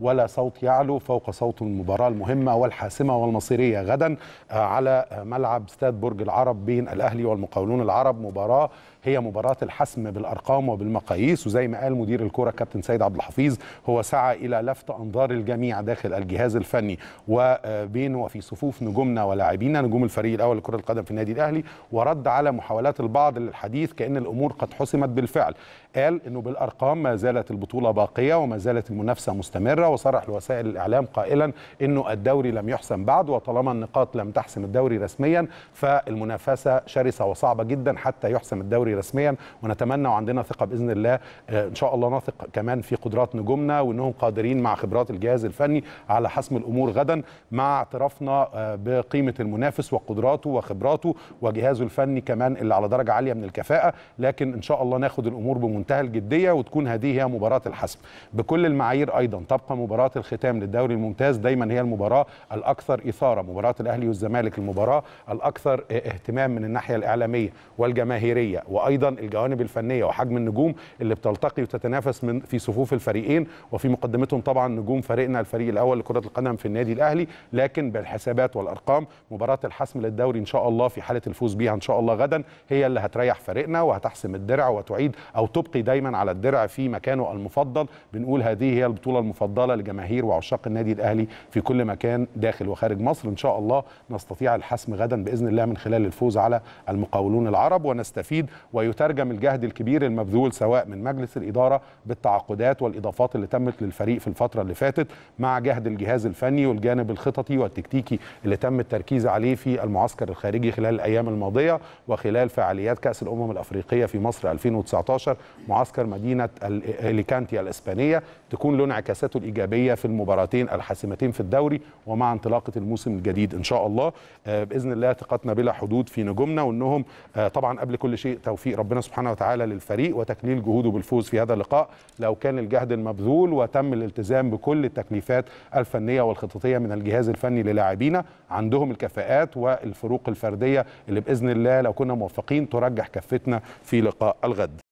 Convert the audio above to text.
ولا صوت يعلو فوق صوت المباراة المهمة والحاسمة والمصيرية غدا آه، على آه، ملعب استاد برج العرب بين الأهلي والمقاولون العرب مباراة هي مباراة الحسم بالأرقام وبالمقاييس وزي ما قال مدير الكرة كابتن سيد عبد الحفيظ هو سعى إلى لفت أنظار الجميع داخل الجهاز الفني وبين آه، وفي صفوف نجومنا ولاعبينا نجوم الفريق الأول لكرة القدم في النادي الأهلي ورد على محاولات البعض للحديث كأن الأمور قد حسمت بالفعل قال أنه بالأرقام ما زالت البطولة باقية وما زالت المنافسة مستمرة وصرح لوسائل الإعلام قائلا أنه الدوري لم يحسم بعد وطالما النقاط لم تحسم الدوري رسميا فالمنافسة شرسة وصعبة جدا حتى يحسم الدوري رسميا ونتمنى وعندنا ثقة بإذن الله آه، إن شاء الله نثق كمان في قدرات نجومنا وأنهم قادرين مع خبرات الجهاز الفني على حسم الأمور غدا مع اعترافنا آه، بقيمة المنافس وقدراته وخبراته وجهازه الفني كمان اللي على درجة عالية من الكفاءة لكن إن شاء الله ناخد الأمور بمنتهى الجدية وتكون هذه هي مباراة الحسم بكل المعايير أيضا تبقى مباراة الختام للدوري الممتاز دايما هي المباراة الأكثر إثارة مباراة الأهلي والزمالك المباراة الأكثر اهتمام من الناحية الإعلامية والجماهيرية وأيضا الجوانب الفنية وحجم النجوم اللي بتلتقي وتتنافس من في صفوف الفريقين وفي مقدمتهم طبعا نجوم فريقنا الفريق الأول لكرة القدم في النادي الأهلي لكن بالحسابات والأرقام مباراة الحسم للدوري إن شاء الله في حالة الفوز بيها إن شاء الله غدا هي اللي هتريح فريقنا وهتحسم الدرع وتعيد أو تبقي دايما على الدرع في مكانه المفضل بنقول هذه هي البطولة المفضلة المفضله لجماهير وعشاق النادي الاهلي في كل مكان داخل وخارج مصر ان شاء الله نستطيع الحسم غدا باذن الله من خلال الفوز على المقاولون العرب ونستفيد ويترجم الجهد الكبير المبذول سواء من مجلس الاداره بالتعاقدات والاضافات اللي تمت للفريق في الفتره اللي فاتت مع جهد الجهاز الفني والجانب الخططي والتكتيكي اللي تم التركيز عليه في المعسكر الخارجي خلال الايام الماضيه وخلال فعاليات كاس الامم الافريقيه في مصر 2019 معسكر مدينه اليكانتيا الاسبانيه تكون له انعكاساته ايجابيه في المباراتين الحاسمتين في الدوري ومع انطلاقه الموسم الجديد ان شاء الله آه، باذن الله ثقتنا بلا حدود في نجومنا وانهم آه، طبعا قبل كل شيء توفيق ربنا سبحانه وتعالى للفريق وتكليل جهوده بالفوز في هذا اللقاء لو كان الجهد المبذول وتم الالتزام بكل التكليفات الفنيه والخططيه من الجهاز الفني للاعبينا عندهم الكفاءات والفروق الفرديه اللي باذن الله لو كنا موفقين ترجح كفتنا في لقاء الغد